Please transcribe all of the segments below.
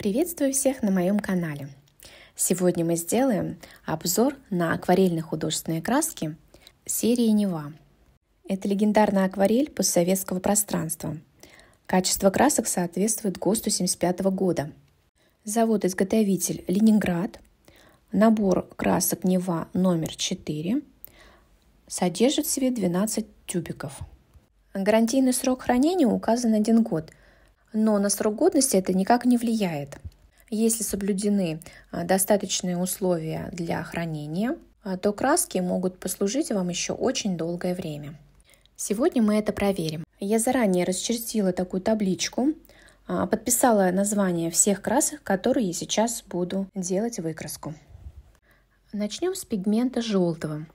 Приветствую всех на моем канале! Сегодня мы сделаем обзор на акварельные художественные краски серии Нева. Это легендарная акварель постсоветского пространства. Качество красок соответствует ГОСТу 75 года. Завод-изготовитель Ленинград. Набор красок Нева номер 4 содержит в себе 12 тюбиков. Гарантийный срок хранения указан 1 год – но на срок годности это никак не влияет. Если соблюдены а, достаточные условия для хранения, а, то краски могут послужить вам еще очень долгое время. Сегодня мы это проверим. Я заранее расчертила такую табличку, а, подписала название всех красок, которые я сейчас буду делать выкраску. Начнем с пигмента желтого.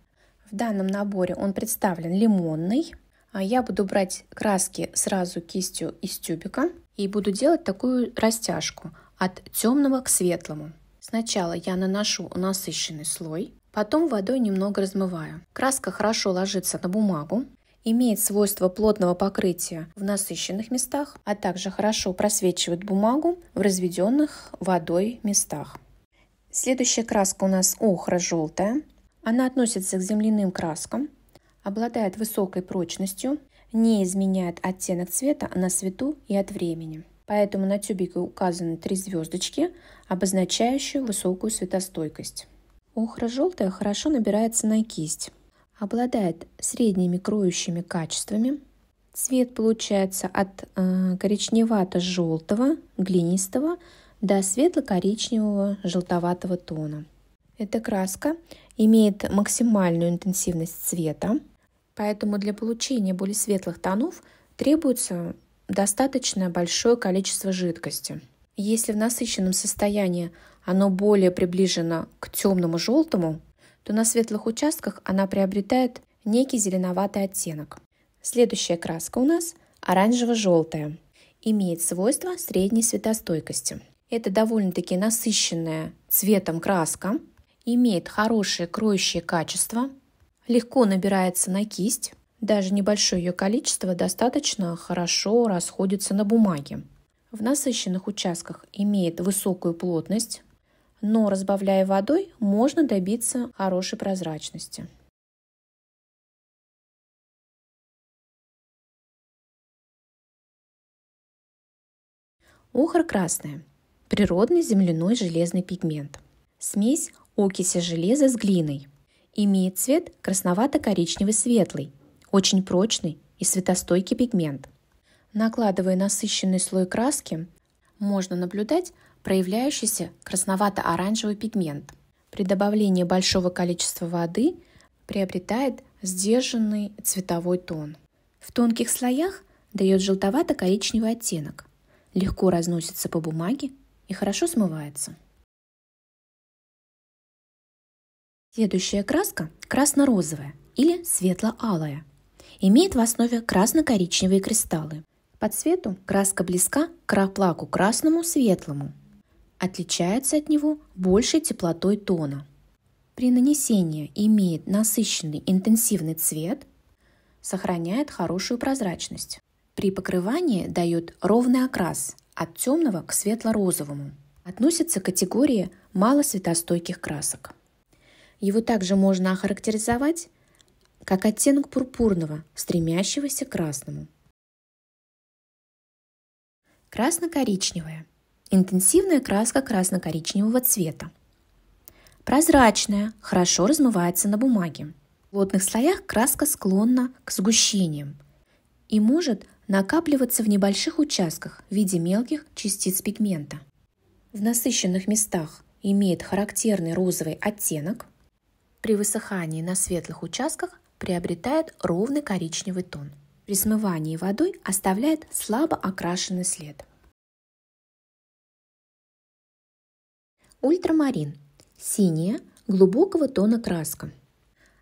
В данном наборе он представлен лимонный. Я буду брать краски сразу кистью из тюбика – и буду делать такую растяжку от темного к светлому. Сначала я наношу насыщенный слой, потом водой немного размываю. Краска хорошо ложится на бумагу, имеет свойство плотного покрытия в насыщенных местах, а также хорошо просвечивает бумагу в разведенных водой местах. Следующая краска у нас охра желтая. Она относится к земляным краскам, обладает высокой прочностью, не изменяет оттенок цвета на свету и от времени. Поэтому на тюбике указаны три звездочки, обозначающие высокую светостойкость. Охра желтая хорошо набирается на кисть, обладает средними кроющими качествами. Цвет получается от э, коричневато-желтого, глинистого до светло-коричневого, желтоватого тона. Эта краска имеет максимальную интенсивность цвета, Поэтому для получения более светлых тонов требуется достаточно большое количество жидкости. Если в насыщенном состоянии оно более приближено к темному желтому, то на светлых участках она приобретает некий зеленоватый оттенок. Следующая краска у нас оранжево-желтая. Имеет свойство средней светостойкости. Это довольно-таки насыщенная цветом краска, имеет хорошие кроющие качества – легко набирается на кисть. Даже небольшое ее количество достаточно хорошо расходится на бумаге. В насыщенных участках имеет высокую плотность, но разбавляя водой, можно добиться хорошей прозрачности. Охра красная – природный земляной железный пигмент. Смесь окиси железа с глиной – Имеет цвет красновато-коричневый светлый, очень прочный и светостойкий пигмент. Накладывая насыщенный слой краски, можно наблюдать проявляющийся красновато-оранжевый пигмент. При добавлении большого количества воды приобретает сдержанный цветовой тон. В тонких слоях дает желтовато-коричневый оттенок, легко разносится по бумаге и хорошо смывается. Следующая краска – красно-розовая или светло-алая. Имеет в основе красно-коричневые кристаллы. По цвету краска близка к лаку красному светлому. Отличается от него большей теплотой тона. При нанесении имеет насыщенный интенсивный цвет, сохраняет хорошую прозрачность. При покрывании дает ровный окрас от темного к светло-розовому. Относится к категории малосветостойких красок. Его также можно охарактеризовать как оттенок пурпурного, стремящегося к красному. Красно-коричневая. Интенсивная краска красно-коричневого цвета. Прозрачная, хорошо размывается на бумаге. В плотных слоях краска склонна к сгущениям и может накапливаться в небольших участках в виде мелких частиц пигмента. В насыщенных местах имеет характерный розовый оттенок – при высыхании на светлых участках приобретает ровный коричневый тон. При смывании водой оставляет слабо окрашенный след. Ультрамарин. Синяя, глубокого тона краска.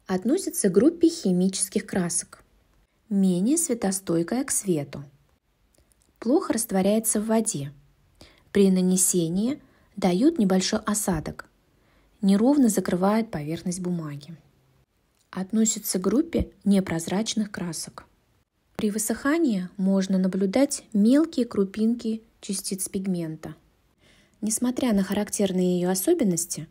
Относится к группе химических красок. Менее светостойкая к свету. Плохо растворяется в воде. При нанесении дают небольшой осадок – неровно закрывает поверхность бумаги. Относится к группе непрозрачных красок. При высыхании можно наблюдать мелкие крупинки частиц пигмента. Несмотря на характерные ее особенности,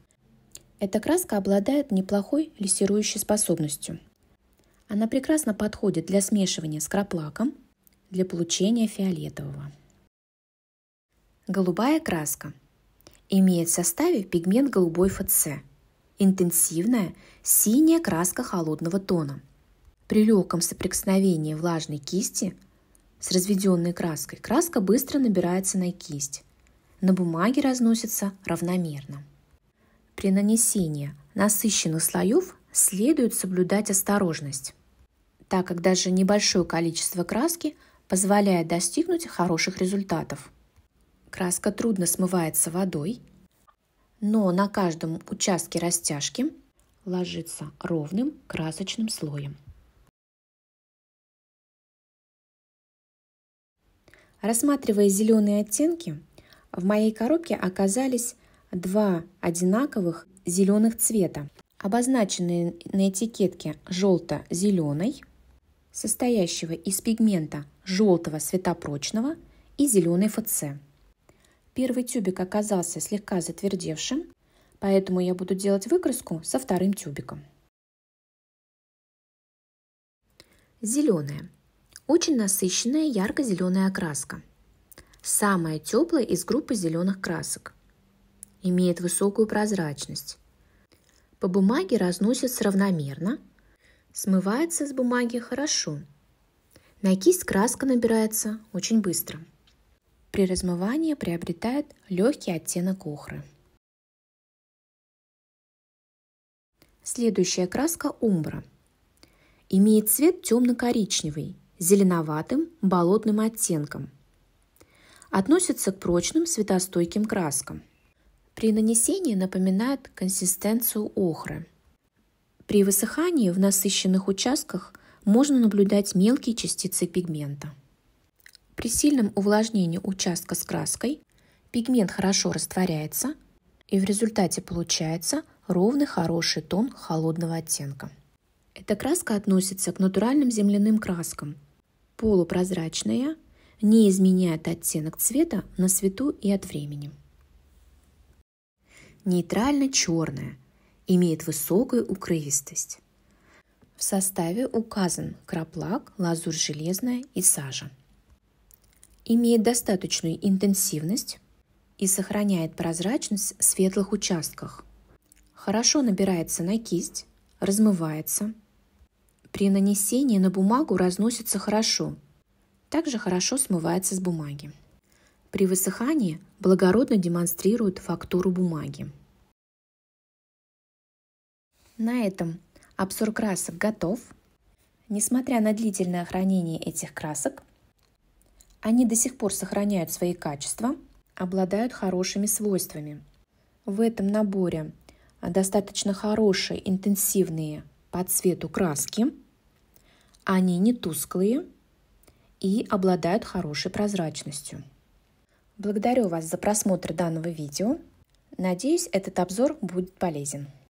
эта краска обладает неплохой лессирующей способностью. Она прекрасно подходит для смешивания с краплаком для получения фиолетового. Голубая краска имеет в составе пигмент голубой ФЦ, интенсивная синяя краска холодного тона. При легком соприкосновении влажной кисти с разведенной краской краска быстро набирается на кисть, на бумаге разносится равномерно. При нанесении насыщенных слоев следует соблюдать осторожность, так как даже небольшое количество краски позволяет достигнуть хороших результатов. Краска трудно смывается водой, но на каждом участке растяжки ложится ровным красочным слоем. Рассматривая зеленые оттенки, в моей коробке оказались два одинаковых зеленых цвета, обозначенные на этикетке желто-зеленой, состоящего из пигмента желтого светопрочного и зеленой ФЦ. Первый тюбик оказался слегка затвердевшим, поэтому я буду делать выкраску со вторым тюбиком. Зеленая. Очень насыщенная ярко-зеленая окраска. Самая теплая из группы зеленых красок. Имеет высокую прозрачность. По бумаге разносится равномерно. Смывается с бумаги хорошо. На кисть краска набирается очень быстро – при размывании приобретает легкий оттенок охры. Следующая краска умбра. Имеет цвет темно-коричневый, зеленоватым болотным оттенком. Относится к прочным светостойким краскам. При нанесении напоминает консистенцию охры. При высыхании в насыщенных участках можно наблюдать мелкие частицы пигмента. При сильном увлажнении участка с краской пигмент хорошо растворяется и в результате получается ровный хороший тон холодного оттенка. Эта краска относится к натуральным земляным краскам. Полупрозрачная, не изменяет оттенок цвета на свету и от времени. Нейтрально-черная имеет высокую укрывистость. В составе указан краплак, лазурь железная и сажа имеет достаточную интенсивность и сохраняет прозрачность в светлых участках. Хорошо набирается на кисть, размывается. При нанесении на бумагу разносится хорошо. Также хорошо смывается с бумаги. При высыхании благородно демонстрирует фактуру бумаги. На этом абсур красок готов. Несмотря на длительное хранение этих красок, они до сих пор сохраняют свои качества, обладают хорошими свойствами. В этом наборе достаточно хорошие, интенсивные по цвету краски. Они не тусклые и обладают хорошей прозрачностью. Благодарю вас за просмотр данного видео. Надеюсь, этот обзор будет полезен.